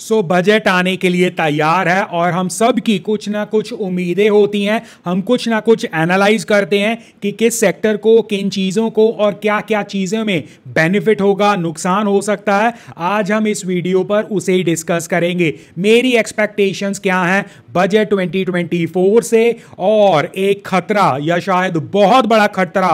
सो so, budget आने के लिए तैयार है और हम सब की कुछ ना कुछ उम्मीदें होती हैं हम कुछ ना कुछ एनालाइज करते हैं कि किस सेक्टर को किन चीज़ों को और क्या क्या चीज़ों में बेनिफिट होगा नुकसान हो सकता है आज हम इस वीडियो पर उसे ही डिस्कस करेंगे मेरी एक्सपेक्टेशंस क्या हैं बजट 2024 से और एक खतरा या शायद बहुत बड़ा खतरा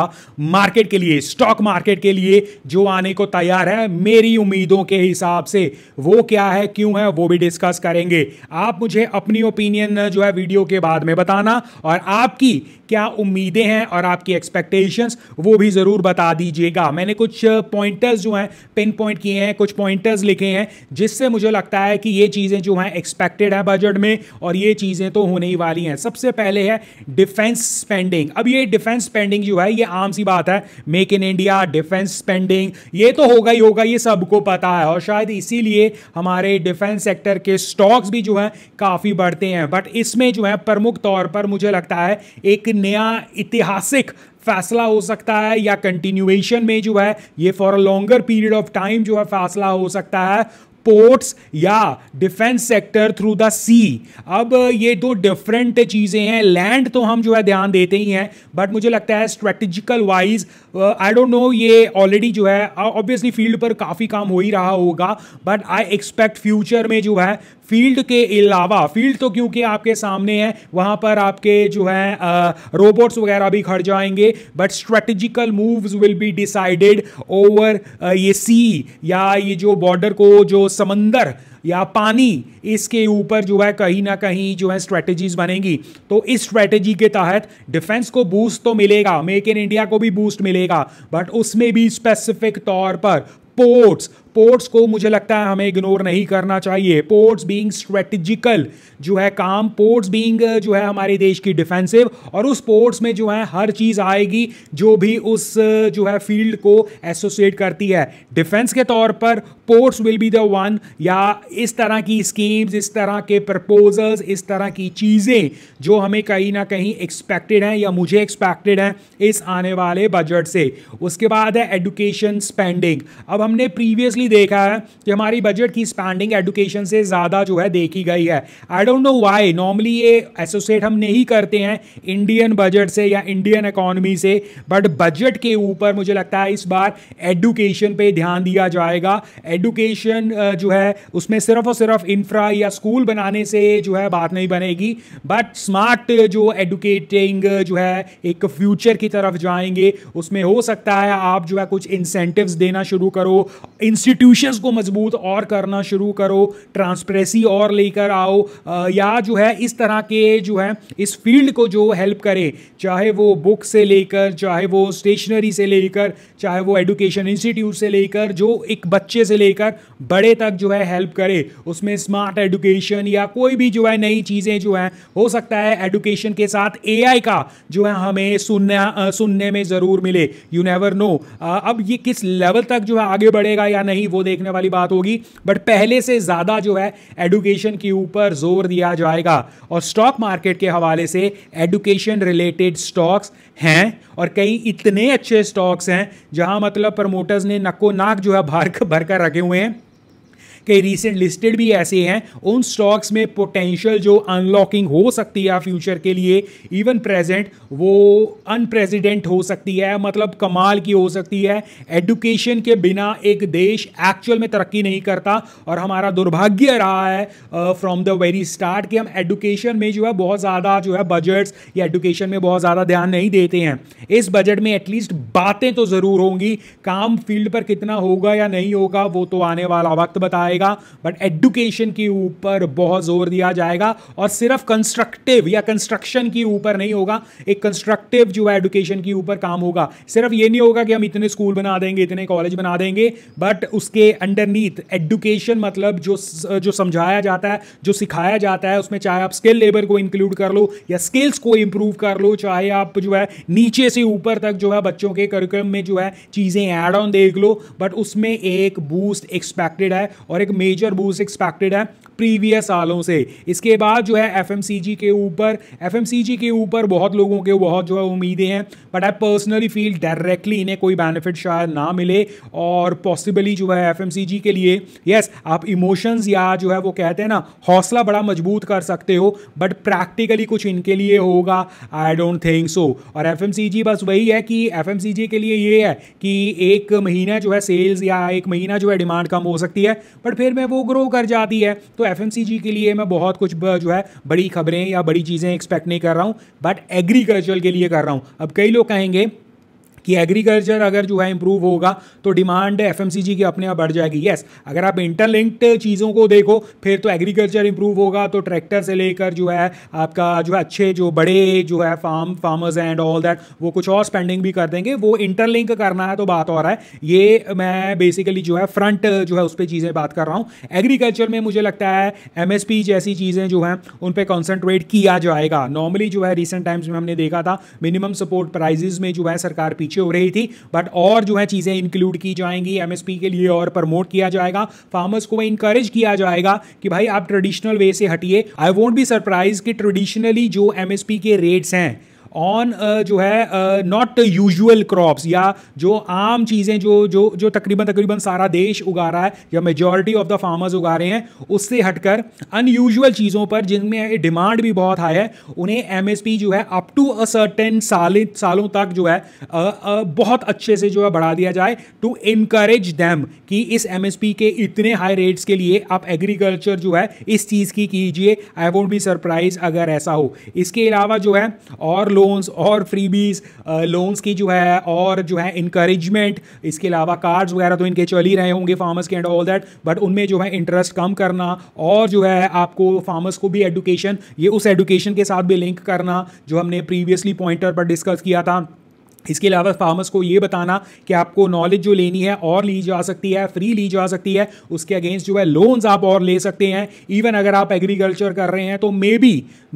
मार्केट के लिए स्टॉक मार्केट के लिए जो आने को तैयार है मेरी उम्मीदों के हिसाब से वो क्या है क्यों क्यों है वो भी डिस्कस करेंगे आप मुझे अपनी ओपिनियन जो है वीडियो के बाद में बताना और आपकी क्या उम्मीदें हैं और आपकी एक्सपेक्टेशंस वो भी ज़रूर बता दीजिएगा मैंने कुछ पॉइंटर्स जो हैं पिन पॉइंट किए हैं कुछ पॉइंटर्स लिखे हैं जिससे मुझे लगता है कि ये चीज़ें जो हैं एक्सपेक्टेड है बजट में और ये चीज़ें तो होने ही वाली हैं सबसे पहले है डिफेंस स्पेंडिंग अब ये डिफेंस स्पेंडिंग जो है ये आम सी बात है make in India defence spending ये तो होगा ही होगा ये सबको पता है और शायद इसीलिए हमारे डिफेंस सेक्टर के स्टॉक्स भी जो हैं काफ़ी बढ़ते हैं बट इसमें जो है प्रमुख तौर पर मुझे लगता है एक नया ऐतिहासिक फैसला हो सकता है या कंटिन्यूएशन में जो है ये for a longer period of time जो है फैसला हो सकता है पोर्ट्स या defence sector through the sea अब ये दो डिफरेंट चीज़ें हैं लैंड तो हम जो है ध्यान देते ही हैं बट मुझे लगता है strategical wise I don't know ये ऑलरेडी जो है ऑब्वियसली uh, फील्ड पर काफ़ी काम हो ही रहा होगा बट आई एक्सपेक्ट फ्यूचर में जो है फील्ड के अलावा फील्ड तो क्योंकि आपके सामने है वहां पर आपके जो है रोबोट्स वगैरह भी खड़ जाएंगे but strategical moves will be decided over ये सी या ये जो बॉर्डर को जो समंदर या पानी इसके ऊपर जो है कहीं ना कहीं जो है स्ट्रेटजीज बनेगी तो इस स्ट्रेटजी के तहत डिफेंस को बूस्ट तो मिलेगा मेक इन इंडिया को भी बूस्ट मिलेगा बट उसमें भी स्पेसिफिक तौर पर पोर्ट्स पोर्ट्स को मुझे लगता है हमें इग्नोर नहीं करना चाहिए पोर्ट्स बीइंग स्ट्रेटेजिकल जो है काम पोर्ट्स बीइंग जो है हमारे देश की डिफेंसिव और उस पोर्ट्स में जो है हर चीज़ आएगी जो भी उस जो है फील्ड को एसोसिएट करती है डिफेंस के तौर पर ports will be the one या इस तरह की स्कीम्स इस तरह के प्रपोजल्स इस तरह की चीज़ें जो हमें कहीं ना कहीं एक्सपेक्टेड हैं या मुझे एक्सपेक्टेड हैं इस आने वाले बजट से उसके बाद है एडुकेशन स्पेंडिंग अब हमने प्रीवियसली इसलिए देखा है कि हमारी बजट की स्पैंडिंग एडुकेशन से ज़्यादा जो है देखी गई है I don't know why normally ये एसोसिएट हम नहीं करते हैं इंडियन बजट से या इंडियन इकोनॉमी से बट बजट के ऊपर मुझे लगता है इस बार एडुकेशन पे ध्यान दिया जाएगा एडुकेशन जो है उसमें सिर्फ और सिर्फ इंफ्रा या स्कूल बनाने से जो है बात नहीं बनेगी बट स्मार्ट जो एडुकेटिंग जो है एक फ्यूचर की तरफ जाएंगे उसमें हो सकता है आप जो है कुछ इंसेंटिव्स देना शुरू करो इंस्टीट्यूट इंस्टीट्यूशंस को मजबूत और करना शुरू करो ट्रांसपेरेंसी और लेकर आओ या जो है इस तरह के जो है इस फील्ड को जो हेल्प करे चाहे वो बुक से लेकर चाहे वो स्टेशनरी से लेकर चाहे वो एडुकेशन इंस्टीट्यूट से लेकर जो एक बच्चे से लेकर बड़े तक जो है हेल्प करे उसमें स्मार्ट एडुकेशन या कोई भी जो है नई चीज़ें जो हैं हो सकता है एडुकेशन के साथ ए का जो है हमें सुनना सुनने में ज़रूर मिले यू नेवर नो अब ये किस लेवल तक जो है आगे बढ़ेगा या नहीं नहीं वो देखने वाली बात होगी बट पहले से ज़्यादा जो है एडुकेशन के ऊपर जोर दिया जाएगा और स्टॉक मार्केट के हवाले से एडुकेशन रिलेटेड स्टॉक्स हैं और कई इतने अच्छे स्टॉक्स हैं जहां मतलब प्रमोटर्स ने नक्को नाक जो है भर भर कर रखे हुए हैं कई रिसेंट लिस्टेड भी ऐसे हैं उन स्टॉक्स में पोटेंशियल जो अनलॉकिंग हो सकती है फ्यूचर के लिए इवन प्रेजेंट वो अनप्रेजिडेंट हो सकती है मतलब कमाल की हो सकती है एडुकेशन के बिना एक देश एक्चुअल में तरक्की नहीं करता और हमारा दुर्भाग्य रहा है फ्रॉम द वेरी स्टार्ट कि हम एडुकेशन में जो है बहुत ज़्यादा जो है बजट्स या एडुकेशन में बहुत ज़्यादा ध्यान नहीं देते हैं इस बजट में एटलीस्ट बातें तो ज़रूर होंगी काम फील्ड पर कितना होगा या नहीं होगा वो तो आने वाला वक्त बताए जाएगा बट एडुकेशन के ऊपर बहुत जोर दिया जाएगा और सिर्फ कंस्ट्रक्टिव या कंस्ट्रक्शन के ऊपर नहीं होगा एक कंस्ट्रक्टिव जो है एडुकेशन के ऊपर काम होगा सिर्फ ये नहीं होगा कि हम इतने स्कूल बना देंगे इतने कॉलेज बना देंगे बट उसके अंडरनीथ एडुकेशन मतलब जो जो समझाया जाता है जो सिखाया जाता है उसमें चाहे आप स्किल लेबर को इंक्लूड कर लो या स्किल्स को इंप्रूव कर लो चाहे आप जो है नीचे से ऊपर तक जो है बच्चों के करिकुलम में जो है चीज़ें एड ऑन देख लो बट उसमें एक बूस्ट एक्सपेक्टेड है और एक मेजर बूस्ट एक्सपेक्टेड है प्रीवियस सालों से इसके बाद जो है एफ के ऊपर एफ के ऊपर बहुत लोगों के बहुत जो है उम्मीदें हैं but I personally feel directly इन्हें कोई बेनिफिट शायद ना मिले और पॉसिबली जो है एफ के लिए यस आप इमोशंस या जो है वो कहते हैं ना हौसला बड़ा मजबूत कर सकते हो बट प्रैक्टिकली कुछ इनके लिए होगा आई डोंट थिंक सो और एफ बस वही है कि एफ के लिए ये है कि एक महीना जो है सेल्स या एक महीना जो है डिमांड कम हो सकती है बट बट फिर में वो ग्रो कर जाती है तो एफ के लिए मैं बहुत कुछ जो है बड़ी खबरें या बड़ी चीज़ें एक्सपेक्ट नहीं कर रहा हूँ बट एग्रीकल्चर के लिए कर रहा हूँ अब कई लोग कहेंगे कि एग्रीकल्चर अगर जो है इंप्रूव होगा तो डिमांड एफ की अपने आप बढ़ जाएगी येस अगर आप इंटरलिंक्ड चीज़ों को देखो फिर तो एग्रीकल्चर इंप्रूव होगा तो ट्रैक्टर से लेकर जो है आपका जो है अच्छे जो बड़े जो है farm farmers and all that वो कुछ और स्पेंडिंग भी कर देंगे वो इंटरलिंक करना है तो बात और है ये मैं बेसिकली जो है फ्रंट जो है उस पर चीज़ें बात कर रहा हूँ एग्रीकल्चर में मुझे लगता है एम जैसी चीज़ें जो हैं उन पर कॉन्सेंट्रेट किया जाएगा नॉर्मली जो है रिसेंट टाइम्स में हमने देखा था मिनिमम सपोर्ट प्राइजेज में जो है सरकार पीछे नीचे हो रही थी बट और जो है चीज़ें इंक्लूड की जाएंगी एमएसपी के लिए और प्रमोट किया जाएगा फार्मर्स को इंकरेज किया जाएगा कि भाई आप ट्रेडिशनल वे से हटिए आई वोट बी सरप्राइज कि ट्रेडिशनली जो एमएसपी के रेट्स हैं ऑन uh, जो है नॉट यूजुअल क्रॉप्स या जो आम चीज़ें जो जो जो तकरीबन तकरीबन सारा देश उगा रहा है या मेजॉरिटी ऑफ द फार्मर्स उगा रहे हैं उससे हटकर अनयूजुअल चीज़ों पर जिनमें डिमांड भी बहुत हाई है उन्हें एम जो है अप टू अ सर्टेन साल सालों तक जो है आ, uh, आ, uh, बहुत अच्छे से जो है बढ़ा दिया जाए टू इनकरेज दैम कि इस एम के इतने हाई रेट्स के लिए आप एग्रीकल्चर जो है इस चीज़ की कीजिए आई वोट बी सरप्राइज अगर ऐसा हो इसके अलावा जो है और लोग लोन्स और फ्रीबीज लोन्स uh, की जो है और जो है इंकरेजमेंट इसके अलावा कार्ड्स वगैरह तो इनके चल ही रहे होंगे फार्मर्स के एंड ऑल दैट बट उनमें जो है इंटरेस्ट कम करना और जो है आपको फार्मर्स को भी एडुकेशन ये उस एडुकेशन के साथ भी लिंक करना जो हमने प्रीवियसली पॉइंटर पर डिस्कस किया था इसके अलावा फार्मर्स को ये बताना कि आपको नॉलेज जो लेनी है और ली जा सकती है फ्री ली जा सकती है उसके अगेंस्ट जो है लोन्स आप और ले सकते हैं इवन अगर आप एग्रीकल्चर कर रहे हैं तो मे बी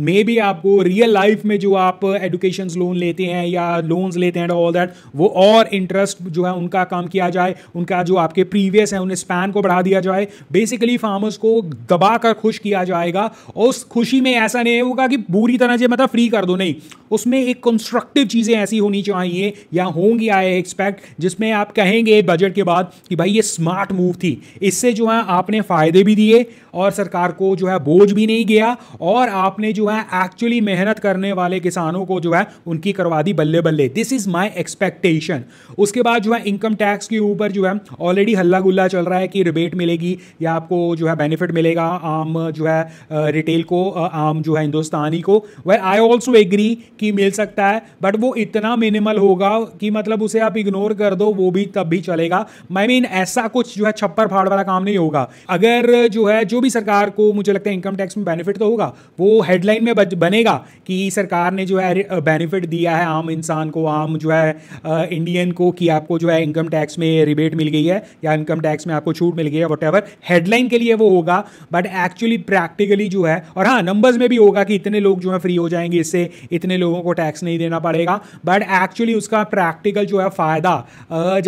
मे बी आपको रियल लाइफ में जो आप एडुकेशन लोन लेते हैं या लोन्स लेते हैं ऑल दैट वो और इंटरेस्ट जो है उनका काम किया जाए उनका जो आपके प्रीवियस है उन स्पैन को बढ़ा दिया जाए बेसिकली फार्मर्स को दबा कर खुश किया जाएगा और उस खुशी में ऐसा नहीं होगा कि बुरी तरह से मतलब फ्री कर दो नहीं उसमें एक कंस्ट्रक्टिव चीज़ें ऐसी होनी चाहिए चाहिए या होंगी आई एक्सपेक्ट जिसमें आप कहेंगे बजट के बाद कि भाई ये स्मार्ट मूव थी इससे जो है आपने फ़ायदे भी दिए और सरकार को जो है बोझ भी नहीं गया और आपने जो है एक्चुअली मेहनत करने वाले किसानों को जो है उनकी करवा दी बल्ले बल्ले दिस इज माई एक्सपेक्टेशन उसके बाद जो है इनकम टैक्स के ऊपर जो है ऑलरेडी हल्ला गुल्ला चल रहा है कि रिबेट मिलेगी या आपको जो है बेनिफिट मिलेगा आम जो है रिटेल को आम जो है हिंदुस्तानी को वह आई ऑल्सो एग्री कि मिल सकता है बट वो इतना मिनिमल होगा कि मतलब उसे आप इग्नोर कर दो वो भी तब भी चलेगा मैं I मीन mean, ऐसा कुछ जो है छप्पर फाड़ वाला काम नहीं होगा अगर जो है जो भी सरकार को मुझे लगता है इनकम टैक्स में बेनिफिट तो होगा वो हेडलाइन में बनेगा कि सरकार ने जो है बेनिफिट दिया है आम इंसान को आम जो है इंडियन को कि आपको जो है इनकम टैक्स में रिबेट मिल गई है या इनकम टैक्स में आपको छूट मिल गई है वट हेडलाइन के लिए वो होगा बट एक्चुअली प्रैक्टिकली जो है और हाँ नंबर्स में भी होगा कि इतने लोग जो है फ्री हो जाएंगे इससे इतने लोगों को टैक्स नहीं देना पड़ेगा बट एक्चुअली उसका प्रैक्टिकल जो है फ़ायदा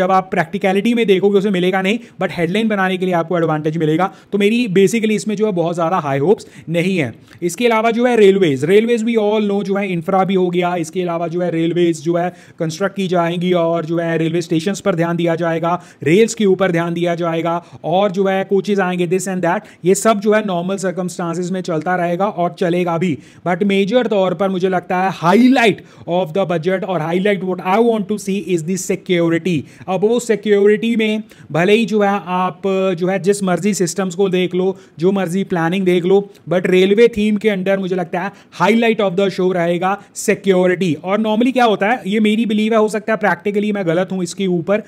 जब आप प्रैक्टिकलिटी में देखोगे उसे मिलेगा नहीं बट हेडलाइन बनाने के लिए आपको एडवांटेज मिलेगा तो मेरी बेसिक बेसिकली इसमें जो है बहुत ज़्यादा हाई होप्स नहीं है इसके अलावा जो है रेलवेज रेलवेज भी ऑल नो जो है इंफ्रा भी हो गया इसके अलावा जो है रेलवेज जो है कंस्ट्रक्ट की जाएंगी और जो है रेलवे स्टेशन पर ध्यान दिया जाएगा रेल्स के ऊपर ध्यान दिया जाएगा और जो है कोचेज आएंगे दिस एंड दैट ये सब जो है नॉर्मल सर्कमस्टांसिस में चलता रहेगा और चलेगा भी बट मेजर तौर पर मुझे लगता है हाईलाइट ऑफ द बजट और highlight what I want to see is this security अब वो सिक्योरिटी में भले ही जो है आप जो है जिस मर्जी सिस्टम्स को देख लो जो मर्जी प्लानिंग देख लो बट रेलवे थीम के अंडर मुझे लगता है हाईलाइट ऑफ द शो रहेगा सिक्योरिटी और नॉर्मली क्या होता है ये मेरी बिलीव है हो सकता है प्रैक्टिकली मैं गलत हूँ इसके ऊपर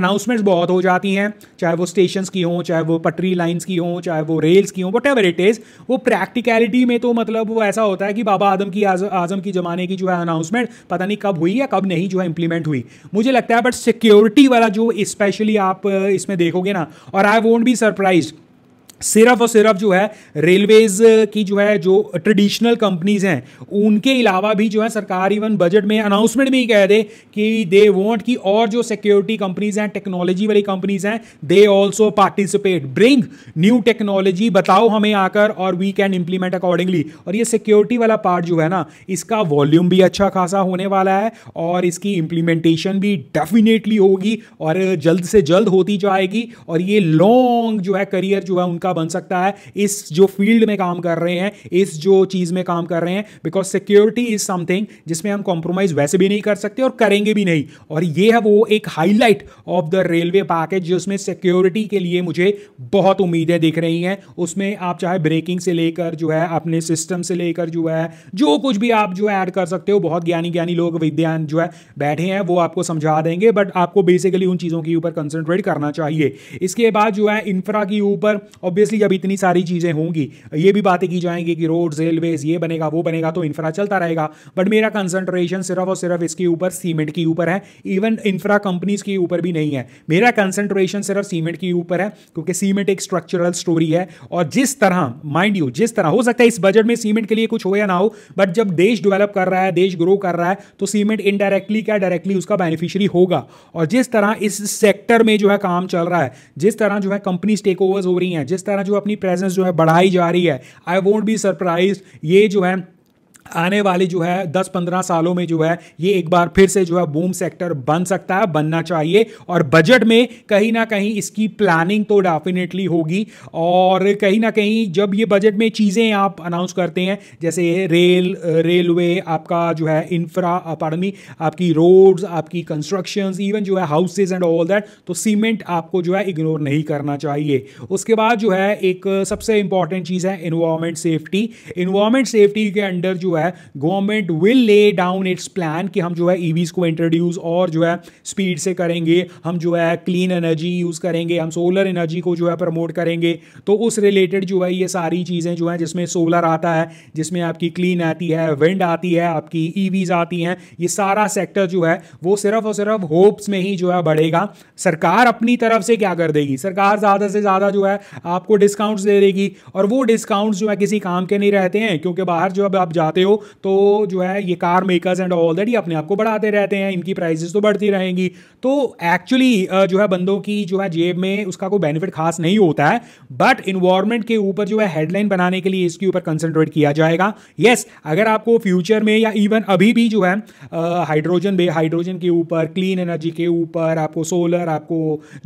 अनाउंसमेंट्स बहुत हो जाती हैं चाहे वो स्टेशन की हों चाहे वो पटरी लाइन्स की हों चाहे वो रेल्स की हों वट एवर इट इज़ वो प्रैक्टिकलिटी में तो मतलब वो ऐसा होता है कि बाबा आदम की आज, आजम की ज़माने की जो है अनाउंसमेंट पता नहीं कब हुई या कब नहीं जो है इंप्लीमेंट हुई मुझे लगता है बट सिक्योरिटी वाला जो स्पेशली आप इसमें देखोगे ना और आई वोंट बी सरप्राइज सिर्फ और सिर्फ जो है रेलवेज की जो है जो ट्रेडिशनल कंपनीज हैं उनके अलावा भी जो है सरकार इवन बजट में अनाउंसमेंट में ही कह दे कि दे वॉन्ट की और जो सिक्योरिटी कंपनीज हैं टेक्नोलॉजी वाली कंपनीज हैं they also participate bring new technology बताओ हमें आकर और वी कैन इम्प्लीमेंट अकॉर्डिंगली और ये सिक्योरिटी वाला पार्ट जो है ना इसका वॉल्यूम भी अच्छा खासा होने वाला है और इसकी इम्प्लीमेंटेशन भी डेफिनेटली होगी और जल्द से जल्द होती जाएगी और ये लॉन्ग जो है करियर जो है उनका मुद्दा बन सकता है इस जो फील्ड में काम कर रहे हैं इस जो चीज़ में काम कर रहे हैं बिकॉज सिक्योरिटी इज समथिंग जिसमें हम कॉम्प्रोमाइज़ वैसे भी नहीं कर सकते और करेंगे भी नहीं और ये है वो एक highlight of the railway package जिसमें सिक्योरिटी के लिए मुझे बहुत उम्मीदें दिख रही हैं उसमें आप चाहे ब्रेकिंग से लेकर जो है अपने सिस्टम से लेकर जो है जो कुछ भी आप जो ऐड कर सकते हो बहुत ज्ञानी ज्ञानी लोग विद्यान जो है बैठे हैं वो आपको समझा देंगे बट आपको बेसिकली उन चीज़ों के ऊपर कंसेंट्रेट करना चाहिए इसके बाद जो है इंफ्रा के ऊपर ऑब्वियस ऑब्वियसली जब इतनी सारी चीज़ें होंगी ये भी बातें की जाएंगी कि रोड्स रेलवेज ये बनेगा वो बनेगा तो इंफ्रा चलता रहेगा बट मेरा कंसंट्रेशन सिर्फ और सिर्फ इसके ऊपर सीमेंट के ऊपर है इवन इंफ्रा कंपनीज के ऊपर भी नहीं है मेरा कंसंट्रेशन सिर्फ सीमेंट के ऊपर है क्योंकि सीमेंट एक स्ट्रक्चरल स्टोरी है और जिस तरह माइंड यू जिस तरह हो सकता है इस बजट में सीमेंट के लिए कुछ हो या ना हो बट जब देश डेवलप कर रहा है देश ग्रो कर रहा है तो सीमेंट इनडायरेक्टली क्या डायरेक्टली उसका बेनिफिशियरी होगा और जिस तरह इस सेक्टर में जो है काम चल रहा है जिस तरह जो है कंपनी स्टेक ओवर्स हो रही हैं जिस तरह जो अपनी प्रेजेंस जो है बढ़ाई जा रही है आई वोंट बी सरप्राइज ये जो है आने वाली जो है 10-15 सालों में जो है ये एक बार फिर से जो है बूम सेक्टर बन सकता है बनना चाहिए और बजट में कहीं ना कहीं इसकी प्लानिंग तो डेफिनेटली होगी और कहीं ना कहीं जब ये बजट में चीज़ें आप अनाउंस करते हैं जैसे रेल रेलवे आपका जो है इंफ्रा अपाडमी आपकी रोड्स आपकी कंस्ट्रक्शंस इवन जो है हाउसेज एंड ऑल दैट तो सीमेंट आपको जो है इग्नोर नहीं करना चाहिए उसके बाद जो है एक सबसे इंपॉर्टेंट चीज़ है इन्वामेंट सेफ्टी इन्वामेंट सेफ्टी के अंडर जो है है government will lay down its plan कि हम जो है ईवीज e को इंट्रोड्यूस और जो है स्पीड से करेंगे हम जो है क्लीन एनर्जी यूज़ करेंगे हम सोलर एनर्जी को जो है प्रमोट करेंगे तो उस रिलेटेड जो है ये सारी चीज़ें जो है जिसमें सोलर आता है जिसमें आपकी क्लीन आती है विंड आती है आपकी ईवीज e आती हैं ये सारा सेक्टर जो है वो सिर्फ और सिर्फ होप्स में ही जो है बढ़ेगा सरकार अपनी तरफ से क्या कर देगी सरकार ज़्यादा से ज़्यादा जो है आपको डिस्काउंट्स दे देगी और वो डिस्काउंट्स जो है किसी काम के नहीं रहते हैं क्योंकि बाहर जो अब आप जाते हो हो तो जो है ये car makers and all that ये अपने आप को बढ़ाते रहते हैं इनकी प्राइजेस तो बढ़ती रहेंगी तो एक्चुअली जो है बंदों की जो है जेब में उसका कोई बेनिफिट खास नहीं होता है बट इन्वायरमेंट के ऊपर जो है हेडलाइन बनाने के लिए इसके ऊपर कंसनट्रेट किया जाएगा यस yes, अगर आपको फ्यूचर में या इवन अभी भी जो है हाइड्रोजन बे हाइड्रोजन के ऊपर क्लीन एनर्जी के ऊपर आपको सोलर आपको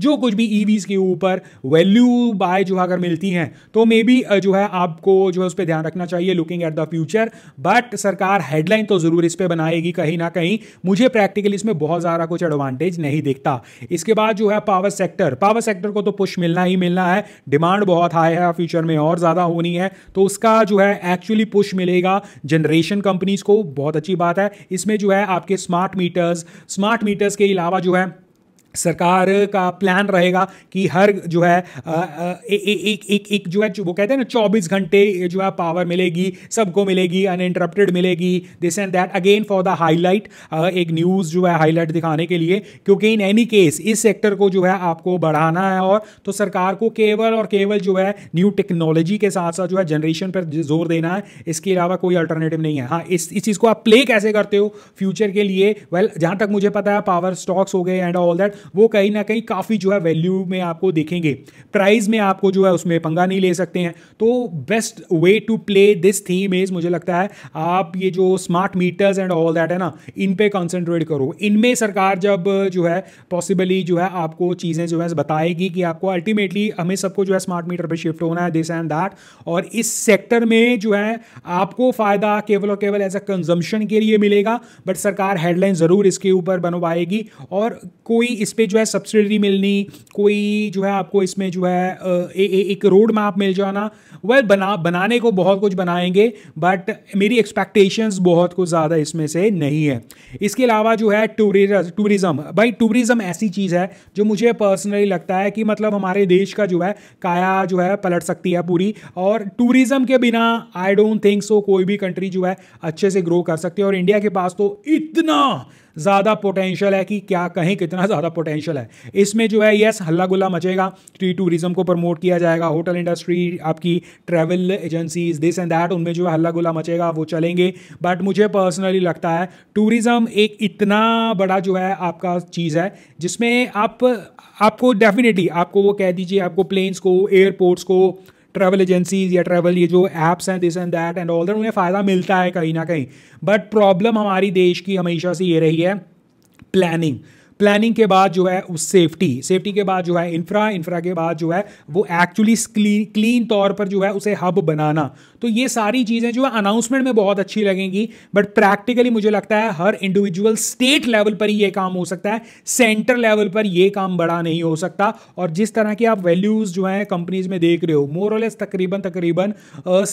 जो कुछ भी ईवीज e के ऊपर वैल्यू बाय जो अगर मिलती हैं तो मे बी जो है आपको जो है उस पर ध्यान रखना चाहिए looking at the future but सरकार हेडलाइन तो जरूर इस पर बनाएगी कहीं ना कहीं मुझे प्रैक्टिकली इसमें बहुत ज़्यादा कुछ एडवांटेज नहीं दिखता इसके बाद जो है पावर सेक्टर पावर सेक्टर को तो पुश मिलना ही मिलना है डिमांड बहुत हाई है फ्यूचर में और ज़्यादा होनी है तो उसका जो है एक्चुअली पुश मिलेगा जनरेशन कंपनीज को बहुत अच्छी बात है इसमें जो है आपके स्मार्ट मीटर्स स्मार्ट मीटर्स के अलावा जो है सरकार का प्लान रहेगा कि हर जो है एक एक एक जो है वो कहते हैं ना चौबीस घंटे जो है पावर मिलेगी सबको मिलेगी अनइंटरप्टेड मिलेगी this and that again for the highlight एक न्यूज़ जो है हाईलाइट दिखाने के लिए क्योंकि इन एनी केस इस सेक्टर को जो है आपको बढ़ाना है और तो सरकार को केवल और केवल जो है न्यू टेक्नोलॉजी के साथ साथ जो है जनरेशन पर जोर देना है इसके अलावा कोई अल्टरनेटिव नहीं है हाँ इस इस चीज़ को आप प्ले कैसे करते हो फ्यूचर के लिए वेल well, जहाँ तक मुझे पता है पावर स्टॉक्स हो गए एंड ऑल दैट वो कहीं ना कहीं काफ़ी जो है वैल्यू में आपको देखेंगे प्राइस में आपको जो है उसमें पंगा नहीं ले सकते हैं तो best way to play this theme is मुझे लगता है आप ये जो smart meters and all that है ना इन पे कॉन्सेंट्रेट करो इनमें सरकार जब जो है पॉसिबली जो है आपको चीज़ें जो है बताएगी कि आपको अल्टीमेटली हमें सबको जो है स्मार्ट मीटर पर शिफ्ट होना है दिस एंड दैट और इस सेक्टर में जो है आपको फ़ायदा केवल और केवल एज अ कंजम्पशन के लिए मिलेगा बट सरकार हेडलाइन ज़रूर इसके ऊपर बनवाएगी और कोई इस पे जो है सब्सिडी मिलनी कोई जो है आपको इसमें जो है ए, ए, एक रोड मैप मिल जाना वेल बना बनाने को बहुत कुछ बनाएंगे बट मेरी एक्सपेक्टेशंस बहुत कुछ ज़्यादा इसमें से नहीं है इसके अलावा जो है टूरिज्म टूरिज़म भाई टूरिज़्म ऐसी चीज़ है जो मुझे पर्सनली लगता है कि मतलब हमारे देश का जो है काया जो है पलट सकती है पूरी और टूरिज़्म के बिना आई डोंट थिंक सो कोई भी कंट्री जो है अच्छे से ग्रो कर सकती है और इंडिया के पास तो इतना ज़्यादा पोटेंशियल है कि क्या कहें कितना ज़्यादा पोटेंशियल है इसमें जो है येस हल्ला गुल्ला मचेगा ट्री टूरिज्म को प्रमोट किया जाएगा होटल इंडस्ट्री आपकी travel agencies this and that उनमें जो है हल्ला गुल्ला मचेगा वो चलेंगे बट मुझे पर्सनली लगता है टूरिज़्म एक इतना बड़ा जो है आपका चीज़ है जिसमें आप आपको डेफिनेटली आपको वो कह दीजिए आपको प्लेन्स को एयरपोर्ट्स को ट्रैवल एजेंसीज या ट्रैवल ये जो एप्स हैं this and that and all that उन्हें फ़ायदा मिलता है कहीं ना कहीं बट प्रॉब्लम हमारी देश की हमेशा से ये रही है प्लानिंग प्लानिंग के बाद जो है उस सेफ्टी सेफ्टी के बाद जो है इंफ्रा इंफ्रा के बाद जो है वो एक्चुअली क्लीन तौर पर जो है उसे हब बनाना तो ये सारी चीज़ें जो है अनाउंसमेंट में बहुत अच्छी लगेंगी बट प्रैक्टिकली मुझे लगता है हर इंडिविजुअल स्टेट लेवल पर ही ये काम हो सकता है सेंटर लेवल पर ये काम बड़ा नहीं हो सकता और जिस तरह की आप वैल्यूज़ जो हैं कंपनीज में देख रहे हो मोरलेस तकरीबन तकरीबन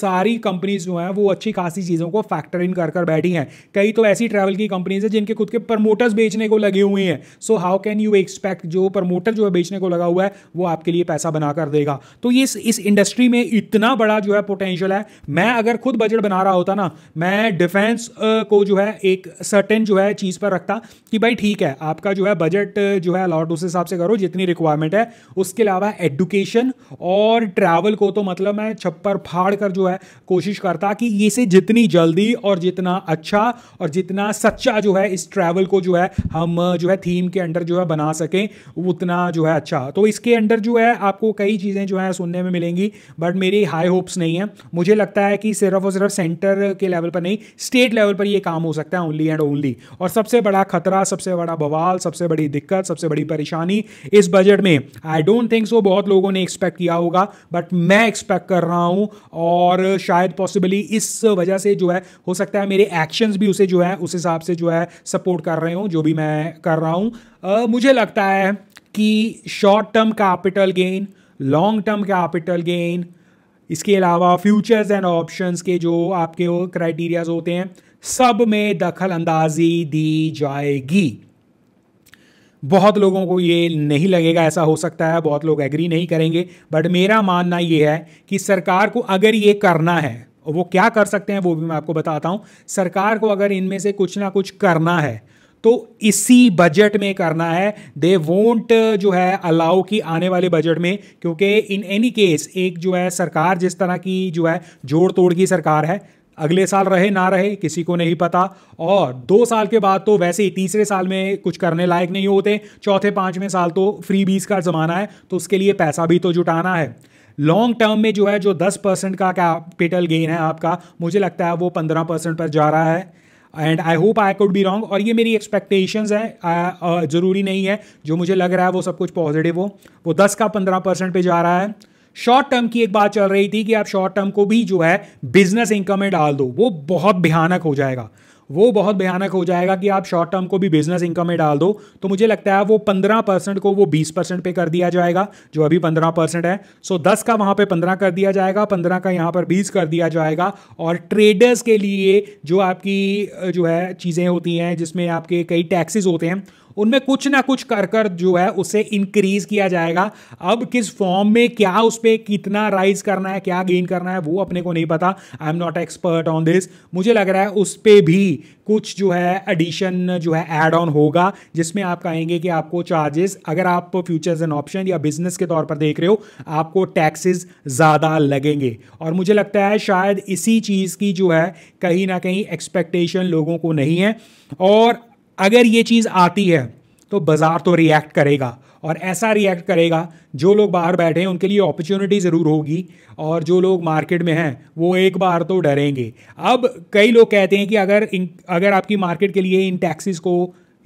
सारी कंपनीज जो हैं वो अच्छी खासी चीज़ों को फैक्टर इन कर कर बैठी हैं कई तो ऐसी ट्रैवल की कंपनीज हैं जिनके खुद के प्रमोटर्स बेचने को लगे हुए हैं so how can you expect जो प्रमोटर जो है बेचने को लगा हुआ है वो आपके लिए पैसा बना कर देगा तो ये इस, इस इंडस्ट्री में इतना बड़ा जो है पोटेंशियल है मैं अगर खुद बजट बना रहा होता ना मैं डिफेंस को जो है एक सर्टेन जो है चीज़ पर रखता कि भाई ठीक है आपका जो है बजट जो है अलॉट उस हिसाब से करो जितनी रिक्वायरमेंट है उसके अलावा एडुकेशन और ट्रैवल को तो मतलब मैं छप्पर फाड़ कर जो है कोशिश करता कि इसे जितनी जल्दी और जितना अच्छा और जितना सच्चा जो है इस ट्रैवल को जो है हम जो है थीम के अंडर जो है बना सकें उतना जो है अच्छा तो इसके अंडर जो है आपको कई चीज़ें जो है सुनने में मिलेंगी बट मेरी हाई होप्स नहीं है मुझे लगता है कि सिर्फ और सिर्फ सेंटर के लेवल पर नहीं स्टेट लेवल पर ये काम हो सकता है ओनली एंड ओनली और सबसे बड़ा खतरा सबसे बड़ा बवाल सबसे बड़ी दिक्कत सबसे बड़ी परेशानी इस बजट में आई डोंट थिंक सो बहुत लोगों ने एक्सपेक्ट किया होगा बट मैं एक्सपेक्ट कर रहा हूँ और शायद पॉसिबली इस वजह से जो है हो सकता है मेरे एक्शन भी उसे जो है उस हिसाब से जो है सपोर्ट कर रहे हो जो भी मैं कर रहा हूँ मुझे लगता है कि short term capital gain long term capital gain इसके अलावा फ्यूचर्स एंड ऑप्शंस के जो आपके क्राइटेरियाज होते हैं सब में दखल अंदाजी दी जाएगी बहुत लोगों को ये नहीं लगेगा ऐसा हो सकता है बहुत लोग एग्री नहीं करेंगे बट मेरा मानना ये है कि सरकार को अगर ये करना है वो क्या कर सकते हैं वो भी मैं आपको बताता हूँ सरकार को अगर इनमें से कुछ ना कुछ करना है तो इसी बजट में करना है दे वोंट uh, जो है अलाउ कि आने वाले बजट में क्योंकि इन एनी केस एक जो है सरकार जिस तरह की जो है जोड़ तोड़ की सरकार है अगले साल रहे ना रहे किसी को नहीं पता और दो साल के बाद तो वैसे ही तीसरे साल में कुछ करने लायक नहीं होते चौथे पाँचवें साल तो फ्री बीस का ज़माना है तो उसके लिए पैसा भी तो जुटाना है लॉन्ग टर्म में जो है जो दस परसेंट का कैपिटल गेन है आपका मुझे लगता है वो पंद्रह परसेंट पर जा रहा है and I hope I could be wrong और ये मेरी एक्सपेक्टेशंस है ज़रूरी नहीं है जो मुझे लग रहा है वो सब कुछ पॉजिटिव हो वो दस का पंद्रह परसेंट पर जा रहा है शॉर्ट टर्म की एक बात चल रही थी कि आप शॉर्ट टर्म को भी जो है बिजनेस इनकम में डाल दो वो बहुत भयानक हो जाएगा वो बहुत भयानक हो जाएगा कि आप शॉर्ट टर्म को भी बिजनेस इनकम में डाल दो तो मुझे लगता है वो पंद्रह परसेंट को वो बीस परसेंट पे कर दिया जाएगा जो अभी पंद्रह परसेंट है सो दस का वहाँ पे पंद्रह कर दिया जाएगा पंद्रह का यहाँ पर बीस कर दिया जाएगा और ट्रेडर्स के लिए जो आपकी जो है चीज़ें होती हैं जिसमें आपके कई टैक्सेस होते हैं उनमें कुछ ना कुछ कर कर जो है उसे इंक्रीज किया जाएगा अब किस फॉर्म में क्या उस पर कितना राइज करना है क्या गेन करना है वो अपने को नहीं पता I am not expert on this मुझे लग रहा है उस पर भी कुछ जो है एडिशन जो है एड ऑन होगा जिसमें आप कहेंगे कि आपको चार्जेस अगर आप फ्यूचर्स एंड ऑप्शन या बिजनेस के तौर पर देख रहे हो आपको टैक्सेस ज़्यादा लगेंगे और मुझे लगता है शायद इसी चीज़ की जो है कहीं ना कहीं एक्सपेक्टेशन लोगों को नहीं है और अगर ये चीज़ आती है तो बाज़ार तो रिएक्ट करेगा और ऐसा रिएक्ट करेगा जो लोग बाहर बैठे हैं उनके लिए अपॉर्चुनिटी ज़रूर होगी और जो लोग मार्केट में हैं वो एक बार तो डरेंगे अब कई लोग कहते हैं कि अगर इन अगर आपकी मार्केट के लिए इन टैक्सेस को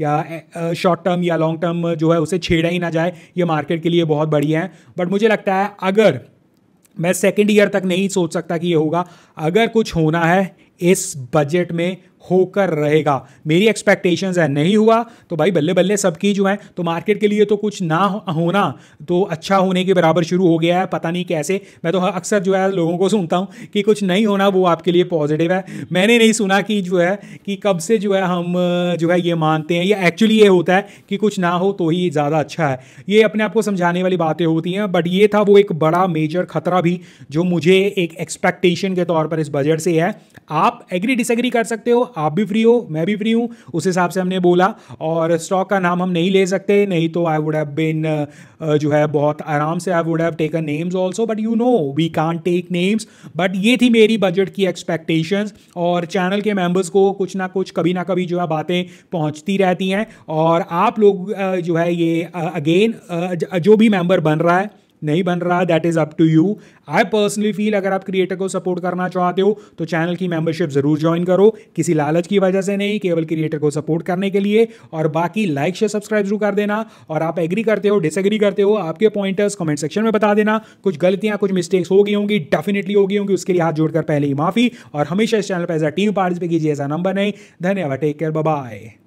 या शॉर्ट टर्म या लॉन्ग टर्म जो है उसे छेड़ा ही ना जाए ये मार्केट के लिए बहुत बढ़िया है बट मुझे लगता है अगर मैं सेकेंड ईयर तक नहीं सोच सकता कि ये होगा अगर कुछ होना है इस बजट में होकर रहेगा मेरी एक्सपेक्टेशंस है नहीं हुआ तो भाई बल्ले बल्ले सबकी जो है तो मार्केट के लिए तो कुछ ना होना तो अच्छा होने के बराबर शुरू हो गया है पता नहीं कैसे मैं तो अक्सर जो है लोगों को सुनता हूँ कि कुछ नहीं होना वो आपके लिए पॉजिटिव है मैंने नहीं सुना कि जो है कि कब से जो है हम जो है ये मानते हैं या एक्चुअली ये होता है कि कुछ ना हो तो ही ज़्यादा अच्छा है ये अपने आप को समझाने वाली बातें होती हैं बट ये था वो एक बड़ा मेजर खतरा भी जो मुझे एक एक्सपेक्टेशन के तौर पर इस बजट से है आप एग्री डिसएग्री कर सकते हो आप भी फ्री हो मैं भी फ्री हूँ उस हिसाब से हमने बोला और स्टॉक का नाम हम नहीं ले सकते नहीं तो आई वुड हैव बिन जो है बहुत आराम से I would have taken names also but you know we can't take names बट ये थी मेरी बजट की एक्सपेक्टेशन और चैनल के मेम्बर्स को कुछ ना कुछ कभी ना कभी जो है बातें पहुँचती रहती हैं और आप लोग uh, जो है ये अगेन uh, uh, जो भी मेम्बर बन रहा है नहीं बन रहा that is up to you I personally feel अगर आप क्रिएटर को सपोर्ट करना चाहते हो तो चैनल की मेंबरशिप ज़रूर ज्वाइन करो किसी लालच की वजह से नहीं केवल क्रिएटर को सपोर्ट करने के लिए और बाकी लाइक शेयर सब्सक्राइब जरूर कर देना और आप एग्री करते हो डिसएग्री करते हो आपके पॉइंटर्स कमेंट सेक्शन में बता देना कुछ गलतियाँ कुछ मिस्टेक्स होगी होंगी डेफिनेटली होगी होंगी उसके लिए हाथ जोड़कर पहले ही माफ़ी और हमेशा इस चैनल पर एज अ टीम पार्टिसिपेट कीजिए ऐसा नंबर नहीं धन्यवाद टेक केयर बाय